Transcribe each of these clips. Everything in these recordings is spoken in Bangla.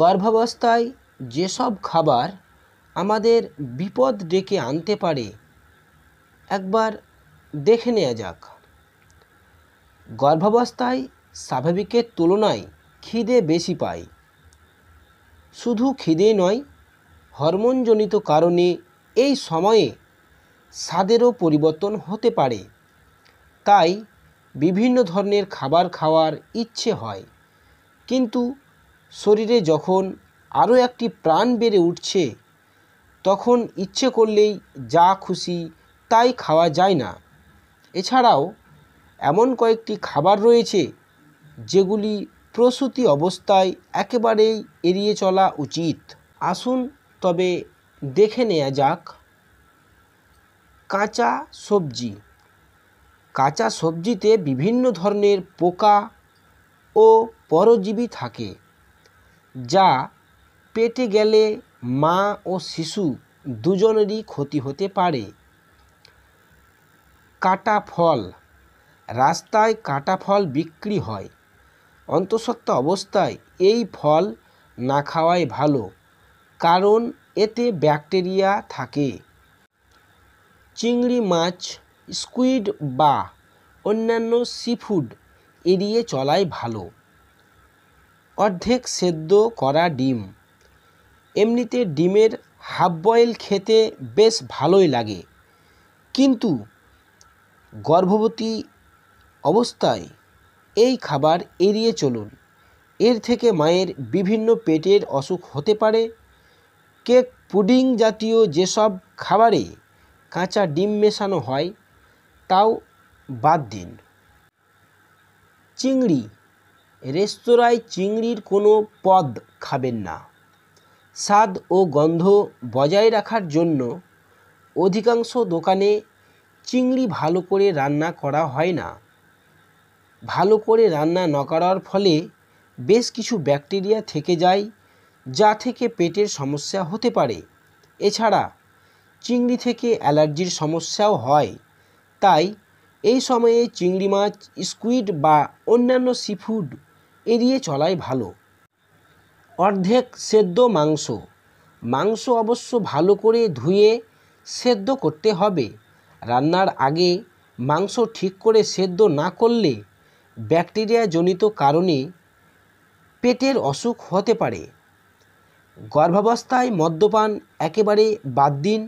গর্ভাবস্থায় যেসব খাবার আমাদের বিপদ ডেকে আনতে পারে একবার দেখে নেওয়া যাক গর্ভাবস্থায় স্বাভাবিকের তুলনায় খিদে বেশি পায় শুধু খিদে নয় হরমোনজনিত কারণে এই সময়ে স্বাদেরও পরিবর্তন হতে পারে তাই বিভিন্ন ধরনের খাবার খাওয়ার ইচ্ছে হয় কিন্তু শরীরে যখন আরও একটি প্রাণ বেড়ে উঠছে তখন ইচ্ছে করলেই যা খুশি তাই খাওয়া যায় না এছাড়াও এমন কয়েকটি খাবার রয়েছে যেগুলি প্রসূতি অবস্থায় একেবারেই এড়িয়ে চলা উচিত আসুন তবে দেখে নেওয়া যাক কাঁচা সবজি কাঁচা সবজিতে বিভিন্ন ধরনের পোকা ও পরজীবী থাকে যা পেটে গেলে মা ও শিশু দুজনেরই ক্ষতি হতে পারে কাটা ফল রাস্তায় কাটা ফল বিক্রি হয় অন্তঃসত্ত্বা অবস্থায় এই ফল না খাওয়াই ভালো কারণ এতে ব্যাকটেরিয়া থাকে চিংড়ি মাছ স্কুইড বা অন্যান্য সি ফুড এড়িয়ে চলাই ভালো অর্ধেক সেদ্ধ করা ডিম এমনিতে ডিমের হাফ বয়েল খেতে বেশ ভালোই লাগে কিন্তু গর্ভবতী অবস্থায় এই খাবার এড়িয়ে চলুন এর থেকে মায়ের বিভিন্ন পেটের অসুখ হতে পারে কেক পুডিং জাতীয় যেসব খাবারে কাঁচা ডিম মেশানো হয় তাও বাদ দিন চিংড়ি রেস্তোরাঁয় চিংড়ির কোনো পদ খাবেন না স্বাদ ও গন্ধ বজায় রাখার জন্য অধিকাংশ দোকানে চিংড়ি ভালো করে রান্না করা হয় না ভালো করে রান্না না করার ফলে বেশ কিছু ব্যাকটেরিয়া থেকে যায় যা থেকে পেটের সমস্যা হতে পারে এছাড়া চিংড়ি থেকে অ্যালার্জির সমস্যাও হয় তাই এই সময়ে চিংড়ি মাছ স্কুইড বা অন্যান্য সিফুড এড়িয়ে চলাই ভালো অর্ধেক সেদ্ধ মাংস মাংস অবশ্য ভালো করে ধুয়ে সেদ্ধ করতে হবে রান্নার আগে মাংস ঠিক করে সেদ্ধ না করলে ব্যাকটেরিয়াজনিত কারণে পেটের অসুখ হতে পারে গর্ভাবস্থায় মদ্যপান একেবারে বাদ দিন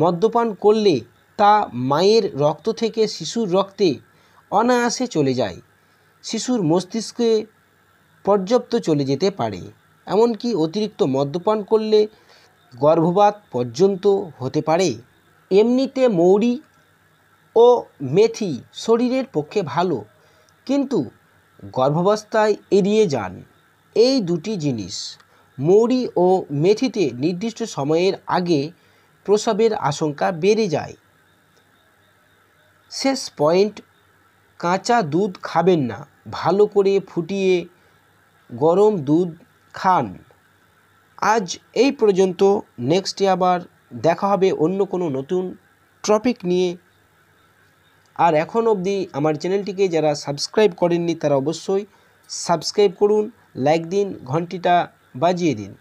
মদ্যপান করলে তা মায়ের রক্ত থেকে শিশুর রক্তে অনায়াসে চলে যায় শিশুর মস্তিষ্কে পর্যাপ্ত চলে যেতে পারে এমনকি অতিরিক্ত মদ্যপান করলে গর্ভপাত পর্যন্ত হতে পারে এমনিতে মৌরি ও মেথি শরীরের পক্ষে ভালো কিন্তু গর্ভাবস্থায় এড়িয়ে যান এই দুটি জিনিস মৌরি ও মেথিতে নির্দিষ্ট সময়ের আগে প্রসবের আশঙ্কা বেড়ে যায় শেষ পয়েন্ট কাঁচা দুধ খাবেন না ভালো করে ফুটিয়ে গরম দুধ খান আজ এই পর্যন্ত নেক্সট আবার দেখা হবে অন্য কোনো নতুন টপিক নিয়ে আর এখন অবধি আমার চ্যানেলটিকে যারা সাবস্ক্রাইব করেননি তারা অবশ্যই সাবস্ক্রাইব করুন লাইক দিন ঘন্টিটা বাজিয়ে দিন